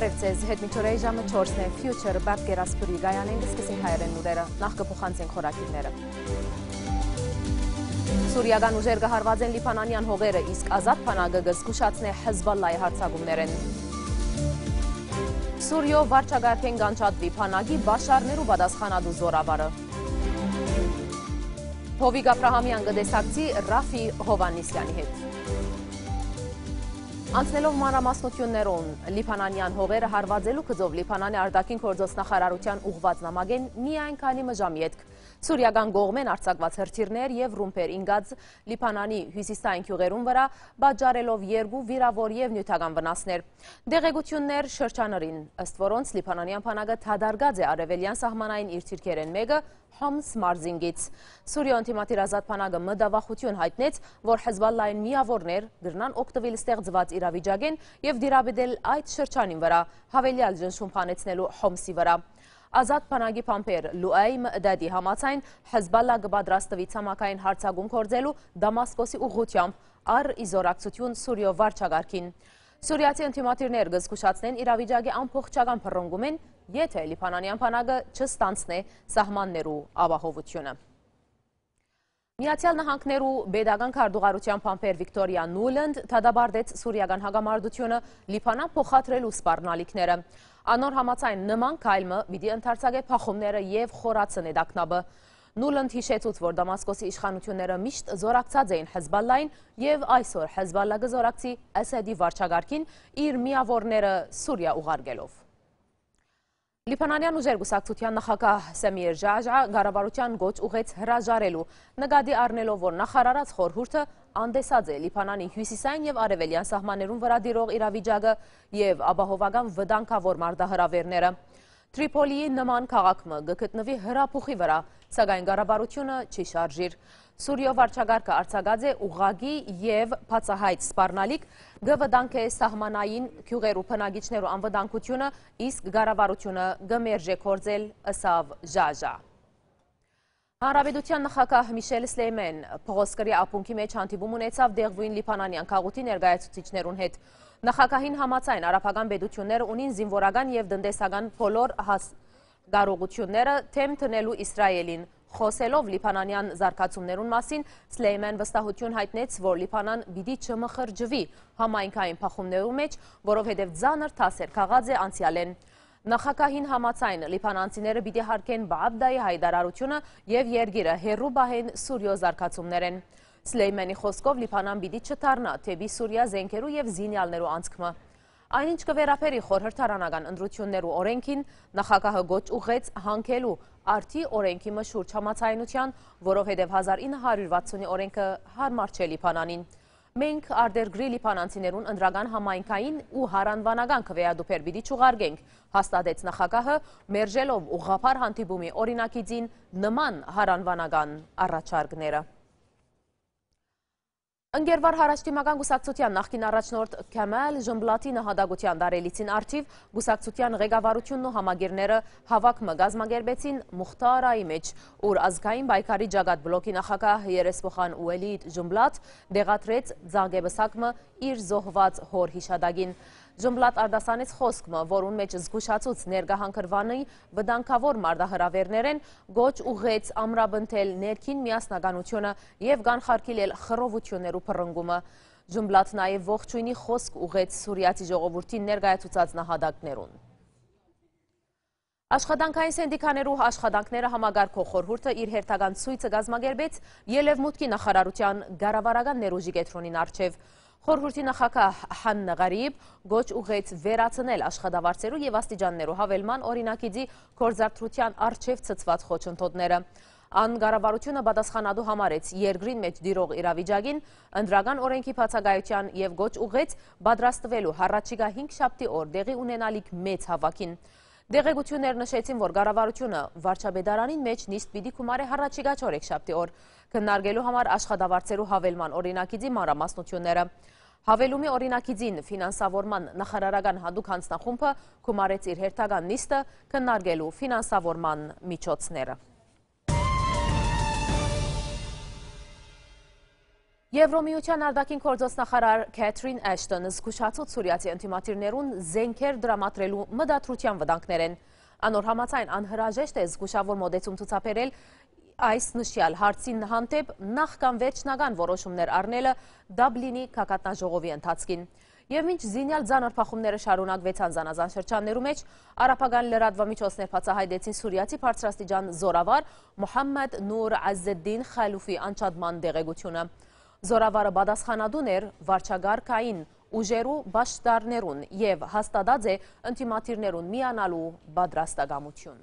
Բարև ձեզ, հետ միջորեի ժամը 4-ն է, Future Bab Գերասպուրի գայանին գսկսին հայերեն նուրերը, նախ կպոխանցենք խորակիրները։ Սուրիական ուժեր գհարված են լիպանանյան հողերը, իսկ ազատ պանագը գսկուշացն է հզվալլայի հարցագումներեն։ Սուրյո վարճագարպեն գանչատվի պանագի բաշարներ ու բադասխանադու զորավարը։ Հովիկ ապրահամյան գտեսակցի Հովանիսյանի հետ։ Անցնելով մանրամասնություններոն, լիպանանյան հողերը հարվածելու կծով լիպանանի արդակին կործոսնախարարության ուղված նամագեն միայն քանի մժամ ետք։ Սուրյական գողմեն արձակված հրթիրներ և ռումպեր ինգած լիպանանի հյուսիսային կյուղերում վրա բաջարելով երգու վիրավոր և նյութական վնասներ։ Դեղեգություններ շրջանրին, ըստ որոնց լիպանանյան պանագը թադարգած է արևելյան սահմանային իր թիրքերեն մեկը Համս մարզինգից։ Սուրյա ընդիմատիր ազատ պանագը մդավախություն հայտնեց, որ հզբալլային միավորներ գրնան ոգտվել ստեղծված իրավիճագեն և դիրաբեդել այդ շրջանին վրա, հավելյալ ժնշում պանեցնելու Համսի վրա։ Ազատ պանագի պամպեր լուայմ դադի համացայն հզբալլա գբադրաստվի ծամակային հարցագում կործելու դամասկոսի ուղությամբ ար իզորակցություն Սուրյո վարճագարքին։ Սուրյացի ընդիմատիրներ գզկուշացնեն իրավիճագի ամպողջական պրոնգում են եթե լիպանանյան պանագը չստանցնե սահմաններու ավահովությունը։ Միացյալ նահանքներու բեդագան կարդուղարության պամպեր վիկտորյա նուլընդ թադաբարդեց Սուրիագան հագամարդությունը լիպանան պոխատրելու սպարնալիքները։ Անոր համացայն նման կայլմը բիդի ընթարցագ է պախումները և խորացն է դակնաբը։ Նուլընդ հիշեցուց, որ դամասկոսի իշխանությունները միշտ զորակցած էին հզբալլային և այսօր հզբալլագը զորակցի ասեդի վարճագարքին իր միավորները Սուրիա ուղարգելով։ Լիբանանյան ուժեր գուսակցության նախակահ Սեմիեր Ժաժա գարավարության գոչ ուղեց հրաժարելու, նգադի արնելով, որ նախարարած խորհուրդը անդեսած է լիպանանի հյուսիսային և արևելյան սահմաներում վրադիրող իրավիճագը և աբահովագան վդանքավոր մարդահրավերները։ Թրիպոլիի նման քաղաքմը գկտնվի հրապուխի վրա, սակայն գարավարությունը չի շարժիր։ Սուրյո վարճագարկը արձագած է ուղագի և պացահայց սպարնալիք, գվդանք է սահմանային կյուղերու պնագիչներու անվդանքությունը, իսկ գարավարությունը գմերժ է կործել ըսավ ժաժա։ Հանրավետության նախակահ Միշել Սլեյմեն փողոսկրի ապունքի մեջ հանդիպում ունեցավ դեղվույն լիպանանյան կաղութի ներգայացուցիչներուն հետ։ Նախակահին համացայն առապագան բետություններ ունին զինվորական և դնդեսական փոլոր հաստ գարողությունները թեմ տնելու իսրայելին Խոսելով լիպանանյան զարկացումներուն մասին, Սլեյմեն վստահություն հայտնեց, որ լիպանան բիդի չմխրջվի համայնքային պախումներու մեջ, որով հետև ձանր թասեր կաղած է անցյալեն Նախակահին համացայն լիպանանցիները բիտի հարկեն բաբդայի հայդարարությունը և երգիրը հերու բահեն Սուրյո զարկացումներ են։ Սլեյմենի խոսքով լիպանան բիտի չտարնա, թեպի Սուրյա զենքերու և զինյալներու անցքմը։ Այնինչ կվերապերի խորհրդարանական ընդրություններու օրենքին նախակահը գոչ ուղեց հանքելու արդի օրենքի մշուրջ համացայնության, որով հետև 1960-ի օրենքը հարմարչելի պանանին։ Մենք արդերգրի լիպանանցիներուն ընդրագան համայնքային ու հարանվանական կվեյադուպեր բիդի չուղարգենք, հաստադեց նախակահը մերժելով ուղապար հանդիբումի օրինակիցին նման հարանվանական առաջարգները։ Ընգերվար հարաշտիմական գուսակցության նախկին առաջնորդ կամել ժմբլատի նհադագության դարելիցին արջիվ գուսակցության ղեգավարությունն ու համագիրները հավակ մգազմագերբեցին Մուղթարայի մեջ, ուր ազգային բայքարի ճագատ բլոքի նախակահ երեսպոխան ուելիտ ժմբլատ դեղատրեց ձանգեբսակմը իր զոհված հոր հիշադագին։ Ժմբլատ արդասանից խոսկմը, որուն մեջ զգուշացուց ներգահանքրվանի վդանքավոր մարդահրավերներ են, գոչ ուղեց ամրաբնթել ներքին միասնագանությունը և գանխարկիլել խրովություներու պրնգումը։ Ժմբլատ նաև ողջույնի խոսկ ուղեց Սուրիացի ժողովորդին ներգայացուցած նահադակներուն։ Աշխատանքային սենդիկաներու աշխատանքները համագարկող խորհուրդը իր հերթական ցույցը գազմագերբեց ելևմուտքի նախարարության գարավարական ներուժի գետրոնին արջև։ Խորհրդի նախագահ Հաննա Ղարիբ գոչ ուղեց վերացնել աշխատավարձերու եւ աստիճաններու հավելման օրինակիցի գործարտրության արչեւ ցծված խոչընդոտները։ Ան գարավարությունը պատասխանատու համարեց երկրին մեջ դիրող իրավիճակին, ընդրական օրենքի բացակայության եւ գոչ ուղեց պատրաստվելու հառաջիկա 5 շաբթի օր դեղի ունենալիք մեծ հավաքին։ Դեղեգություններ նշեցին, որ գարավարությունը վարճաբեդարանին մեջ նիստ պիտի կումար է հարաչիգա չորեք շապտի որ, կնարգելու համար աշխադավարցերու հավելման օրինակիցի մանրամասնությունները։ Հավելումի օրինակիցին ֆինանսավորման նախարարական հանդուկ հանձնախումբը կումարեց իր հերթական նիստը կնարգելու ֆինանսավորման միջոցները։ Եվրոմիության արդակին կործոցնախարար Քեթրին Աշտոն զգուշացուց Սուրիացի ընդիմատիրներուն զենքեր դրամատրելու մդատրության վտանքներ են։ Անոր համացայն անհրաժեշտ է զգուշավոր մոդեցում ծուցապերել այս նշյալ հարցին հանդեպ նախքան վերջնական որոշումներ արնելը դաբլինի կակատնաժողովի ընթացքին։ Եվ մինչ զինյալ ձանր պախումները շարունակվեցան զանազան շրջաններու մեջ, առապագան լրադվամիջոցներ պացահայդեցին Սուրիացի պարցրաստիճան զորավար Մոհամմետ նուր ազզեդին խայլուվի անչադման դեղեգությունը։ Զորավարը բադասխանադուն էր վարճագարկային ուժերու բաշտարներուն և հաստադած է ընտիմաթիրներուն միանալու բադրաստագամություն։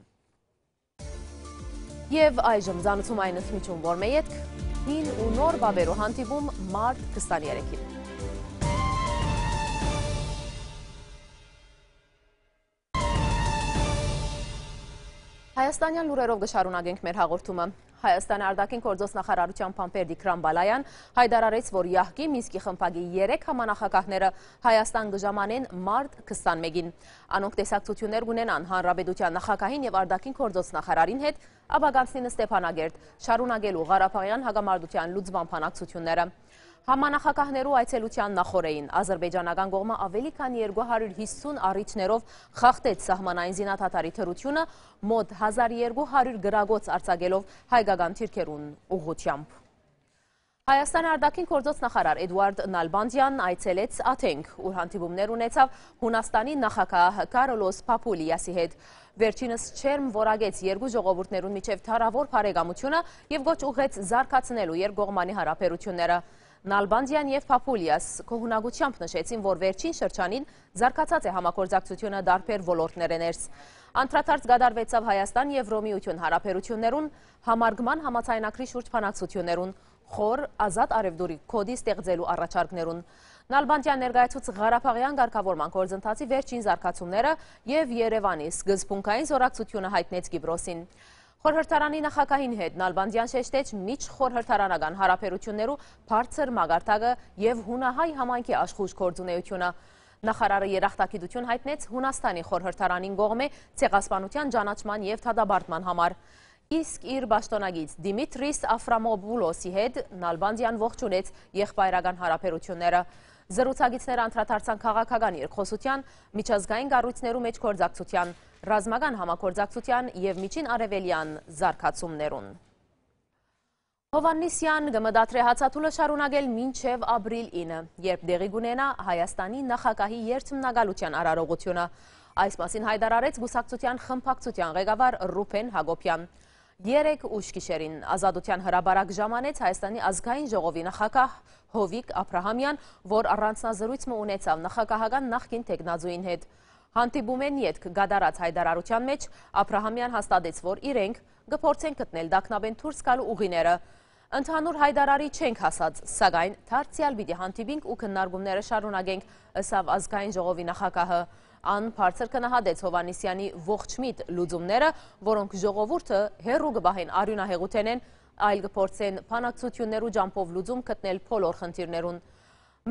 Եվ այժմ զանցում այն ըսմիջում, որ մե ետք, հին ու նոր բաբերու հանդիվում մարդ 23-ին։ Հայաստանյան լուրերով գշարունագենք մեր հաղորդումը։ Հայաստան արդակին կործոս նախարարության պամպերդի Քրամբալայան հայդարարեց, որ յահգի Միսկի խմպագի երեկ համանախակահները Հայաստան գժամանեն մարդ 21-ին։ Անոնք տեսակցություններ գունենան Հանրաբեդության նախակահին և արդակին կործոս նախարարին հետ աբագանցնինը Ստեպանագերդ, շարունագելու Հարապաղյան հագամարդության լուծվան պանակցությունները։ Համանախակահներու այցելության նախորեին Ադրբեջանական գողմը ավելի քան 250 առիչներով խախտեց սահմանային զինաթաթարի թրությունը մոտ 1200 գրագոց արցագելով հայգական թիրքերուն ուղությամբ։ Հայաստան արդակին կործոց նախարար էդուարդ նալբանդյան այցելեց աթենք, ուր հանդիբումներ ունեցավ Հունաստանի նախակահ կարոլոս պապուլիասի հետ։ Վերջինս չերմ որագեց երկու ժողովորդներուն միջև թարավոր պարեգամությունը և գոչ ուղեց զարկացնելու երկգողմանի հարապերությունները։ Նալբանդյան և Պապուլիաս կողունակությամբ նշեցին, որ վերջին շրջանին զարկացած է համակործակցությունը դարպեր ոլորդներեներս։ Անդրատարց գադարվեցավ Հայաստան և Հռոմիություն հարապերություններուն, համարգման համացայնակրի շուրջ պանակցություններուն, խոր ազատ արևդուրի կոդի ստեղծելու առաջարգներուն։ Նալբանդյան ներգայացուց Ղարապաղյան գարկավորման կորձընթացի վերջին զարգացումները և Երևանի սկզբունքային զորակցությունը հայտնեց Գիբրոսին։ Խորհրդարանի նախակահին հետ Նալբանդյան շեշտեչ միջ խորհրդարանական հարաբերություններու բարձր մագարտակը եւ հունահայ համայնքի աշխուժ գործունեությունը։ Նախարարը երախտագիտություն հայտնեց Հունաստանի խորհրդարանին գողմե ցեղասպանության ճանաչման եւ թադաբարտման համար։ Իսկ իր ճշտոնագից Դիմիտրիս Աֆրամոպուլոսի հետ Նալբանդյան ողջունեց եղբայրական հարաբերությունները։ Զրուցագիցները անդրադարձան քաղաքական երկխոսության, միջազգային կառույցներու մեջ կորձակցության, ռազմական համակորձակցության եւ միջին արևելյան զարգացումներուն։ Հովաննիսյան գմդատրե հացաթուլը շարունակել մինչև ապրիլ 9, երբ դեղի գունենա Հայաստանի նախակահի երդմնագալության արարողությունը։ Այս մասին հայդարարեց գուսակցության խմպակցության ղեկավար Ռուփեն Հակոբյան։ Երեք ուշ գիշերին ազատության հրաբարակ ժամանեց Հայաստանի ազգային ժողովի նախակահ Հովիկ Աբրահամյան, որ առանձնազրույցը ունեցավ նախագահական նախկին տեխնազուին հետ։ Հանդիպում են ետք գադարած հայդարարության մեջ Աբրահամյան հաստատեց, որ իրենք գփորձեն գտնել Դակնաբեն դուրս գալու ուղիները։ Ընդհանուր հայդարարի չենք հասած, սակայն դարձյալ պիտի հանդիպենք ու քննարկումները շարունակենք, ըսավ ազգային ժողովի նախագահը։ Ան բարձր կնահատեց Հովանիսյանի ողջ միտ լուծումները, որոնք ժողովուրդը հերրու գբահեն արյունահեղութենեն այլ կփորձեն փանակցություններու ջամփով լուծում գտնել բոլոր խնդիրներուն։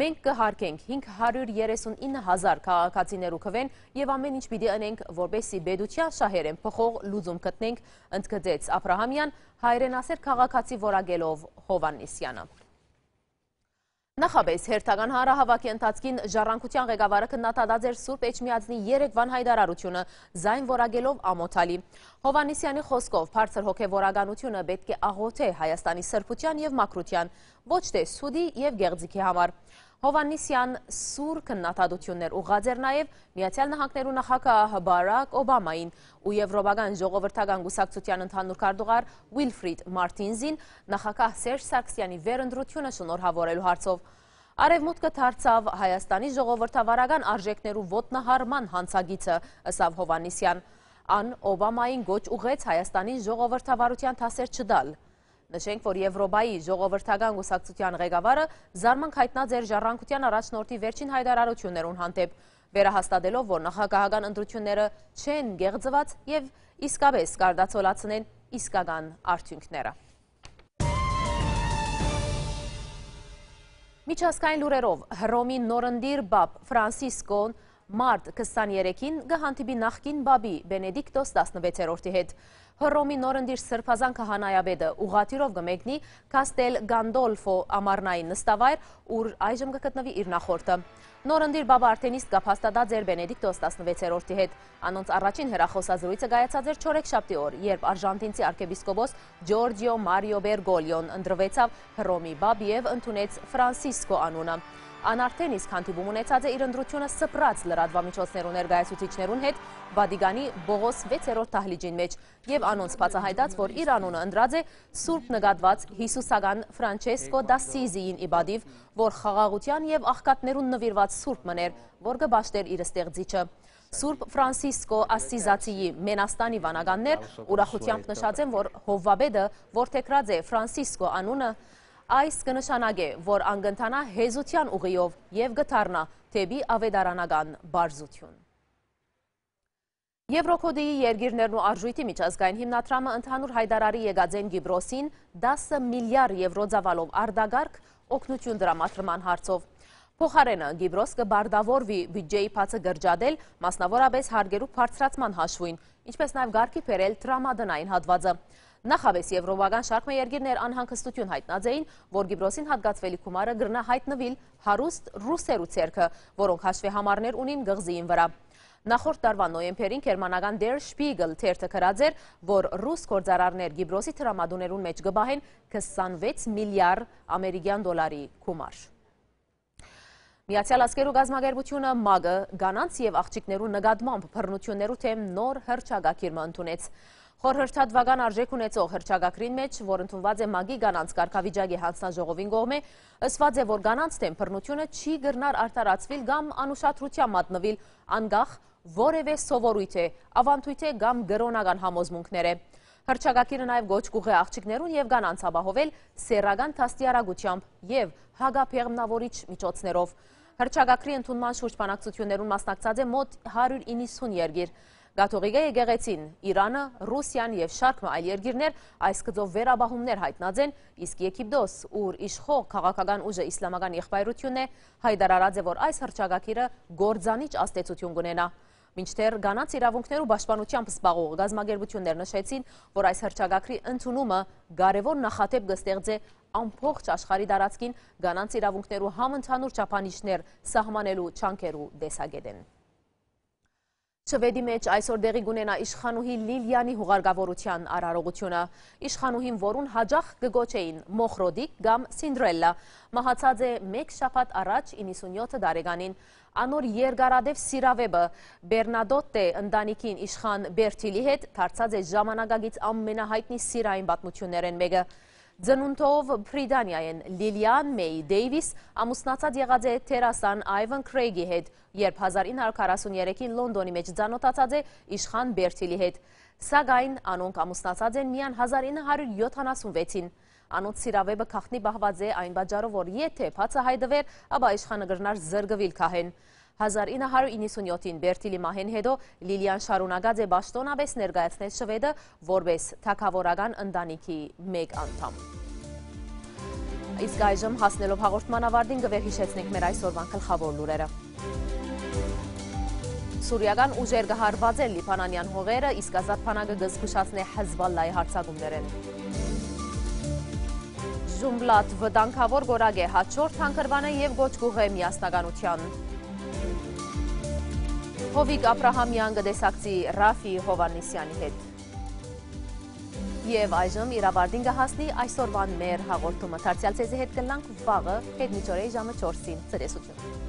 Մենք կհարկենք 539 հազար քաղաքացիներու կվեն եւ ամեն ինչ պիտի ընենք, որբեսի բեդուցիա շահերեն փխող լուծում գտնենք, ընդգծեց Աբրահամյան հայրենասեր քաղաքացի Որագելով Հովաննիսյանը։ Նախաբես հերթական հանրահավաքի ընթացքին ժառանգության ղեկավարը քննադատած էր Սուրբ Էջմիածնի Երևան հայտարարությունը զայն voragելով ամոթալի։ Հովանիսյանի խոսքով բարձր հոգևորականությունը պետք է աղոթե Հայաստանի սրբության եւ մակրության, ոչ թե սուդի եւ գեղձիքի համար։ Հովաննիսյան սուր կննաթադություններ ուղած էր նաև Միացյալ Նահանքներու նախակահ Բարակ Օբամային ու Եվրոպական ժողովրդական գուսակցության ընդհանուր կարդուղար Ուիլֆրիդ Մարտինզին նախակահ Սերժ Սարգսյանի վերընտրությունը շնորհավորելու հարցով։ Արևմուտքը դարձավ Հայաստանի ժողովրդավարական արժեքներու ոտնահարման հանցագիծը, ըսավ Հովաննիսյան։ Ան Օբամային գոչ ուղեց Հայաստանի ժողովրդավարության դասեր չդալ։ Նշենք, որ Եվրոբայի ժողովրդական գուսակցության ղեկավարը զարմանք հայտնած էր ժառանգության առաջնորդի վերջին հայտարարություններուն հանդեպ, վերահաստատելով, որ նախագահական ընտրությունները չեն գեղձված եւ իսկապես կարդացոլացնեն իսկական արդյունքները։ Միջազգային լուրերով Հռոմի նորընդիր բապ Ֆրանսիսկոն մարդ 23-ին գհանդիպի նախկին բաբի բենեդիկտոս 16-որդի հետ։ Հռոմի նորընդիր սրպազան կահանայաբեդը ուղաթիրով գմեկնի կաստել գանդոլվո ամարնային նստավայր, ուր այժմ կկտնվի իր նախորդը։ Նորընդիր բաբա արդենիստ գապաստադած էր բենեդիկտոս 16-որդի հետ։ Անոնց առաջին հերախոսազրույցը գայացած էր չորեք շապտի օր, երբ արժանտինցի արկեպիսկոբոս ջորջիո Մարիո բերգոլիոն ընդրվեցավ Հռոմի բաբ և ընդունեց վրանսիսկո անունը անարդեն իսկ հանդիպում ունեցած է իր ընդրությունը սպրած լրադվամիջոցներու ներգայացուցիչներուն հետ բադիգանի բողոս 6-րորդ տահլիջին մեջ և անոնց պացահայտած, որ իր անունը ընդրած է սուրպ նգատված Հիսուսական վրանչեսկո դա Սիզիին իբադիվ, որ խաղաղության և աղկատներուն նվիրված սուրպ մներ, որ գբաշտեր իր ստեղծիչը։ Սուրբ Ֆրանսիսկո Ասիզացիի Մենաստանի վանականներ ուրախությամբ նշած են, որ Հովվաբեդը, որ թեկրած է Ֆրանսիսկո անունը, Այս կնշանակ է, որ անգնթանա հեզության ուղիով և գթարնա թեպի ավետարանական բարզություն։ Եվրոքոդիի երգիրներն ու արժույթի միջազգային հիմնադրամը ընդհանուր հայդարարի եկածեն Գիբրոսին 10 միլիարդ եվրո ծավալով արդագարկ օգնություն դրամատրման հարցով։ Փոխարենը Գիբրոս կբարդավորվի բյուջեի փածը գրջադել, մասնավորապես հարգերու բարձրացման հաշվին, ինչպես նաև գարկի փերել տրամադնային հատվածը։ Նախավես եվրոպական շարքը երկիրներ անհանգստություն հայտնաձեին, որ Գիբրոսին հատկացվելի գումարը գրնա հայտնվել հարուստ ռուսերու ցերքը, որոնք հաշվի համարներ ունին գղզիին վրա։ Նախորդ տարվա նոյեմբերին Գերմանական Der Spiegel թերթը գրած էր, որ ռուս գործարարներ Գիբրոսի տրամադուներուն մեջ գբահեն 26 միլիարդ ամերիկյան դոլարի գումար։ Միացյալ ասկերու գազմագերբությունը մագը գանանց և աղջիքներու նգադմամբ պրնություններու թեմ նոր հրճագակիրմը ընդունեց։ Խորհրդատվական արժեք ունեցող հրճագակրին մեջ, որ ընդունված է մագի գանանց կարգավիճակի հանցնաժողովին գողմ է, ըսված է, որ գանանց թեմ պրնությունը չի գրնար արտարացվիլ գամ անուշատրության մատնվիլ անգախ, որև է սովորույթ է, ավանդույթ է գամ գրոնական համոզմունքներ է։ Հրճագակիրը նաև գոչ կուղ է աղջիքներուն և գան անցաբահովել սերրագան թաստիարագությամբ և հագապեղմնավորիչ միջոցներով։ Հրճագակրի ընդունման շուրջ պանակցություններուն մասնակցած է մոտ 190 երգիր։ Գաթողիկե եկեղեցին, Իրանը, Ռուսիան եւ շարքը այլ երկիրներ այս գծով վերաբահումներ հայտնաձեն, իսկ Եգիպտոս, ուր իշխող քաղաքական ուժը իսլամական եղբայրությունն է, հայտարարած է, որ այս հրճագակիրը գործանիչ աստեցություն կունենա։ Մինչդեռ Գանաց իրավունքներու պաշտպանությամբ զբաղող գազագերբություններ նշեցին, որ այս հրճագակրի ընդունումը կարևոր նախատեպ կստեղծե ամբողջ աշխարհի տարածքին Գանաց իրավունքներու համընդհանուր չափանիշներ սահմանելու չանկերու դեսագետ են։ Շվեդի մեջ այսօր դեղի գունենա իշխանուհի լիլյանի հուղարգավորության առարողությունը։ Իշխանուհին որուն հաջախ գգոչեին մոխրոդիկ գամ սինդրելլա, մահացած է մեկ շապատ առաջ 97 դարեգանին, անոր երգարադև սիրավեբը բերնադոտ է ընդանիքին իշխան բերթիլի հետ, թարցած է ժամանագագից ամենահայտնի սիրային բատմություններ են մեկը։ Ձնունթով Բրիդանիայեն լիլյան Մեյի դեյվիս ամուսնացած եղած է թերասան այվն Քրեգի հետ, երբ 1943-ին լոնդոնի մեջ ձանոտացած է իշխան բերթիլի հետ։ Սագայն անոնք ամուսնացած են միան 1976-ին։ Անոնց սիրավեպը կախնի բահված է այն բաջարով, որ եթե պացը հայդվեր, աբա իշխանը գրնար զրգվիլ կահեն։ 1997-ին բերթիլի մահեն հետո լիլյան շարունագած է բաշտոնավես ներգայացնեց շվետը, որպես թակավորական ընդանիքի մեկ անդամ։ Իսկ այժմ հասնելով հաղորդման ավարդին գվերհիշեցնենք մեր այսօրվան կլխավոր լուրերը։ Սուրիական ուժեր գհարված են լիպանանյան հողերը, իսկ ազատ պանագը գզպուշացն է հզվալլայի հարցագումներեն։ Ժումբլատ վտանքավոր գորագ է հաչոր թանքրվանը և գոչ գուղ է միասնագանության։ Հովիկ Ապրահամյան գտեսակցի Ռաֆի Հովանիսյանի հետ։ Եվ այժմ իրավարդին գահասնի այսօրվան մեր հաղորդումը, թարցյալ ծեզի հետ կլանք վաղը, հետ միջորեի ժամը չորսին, ծրեսություն։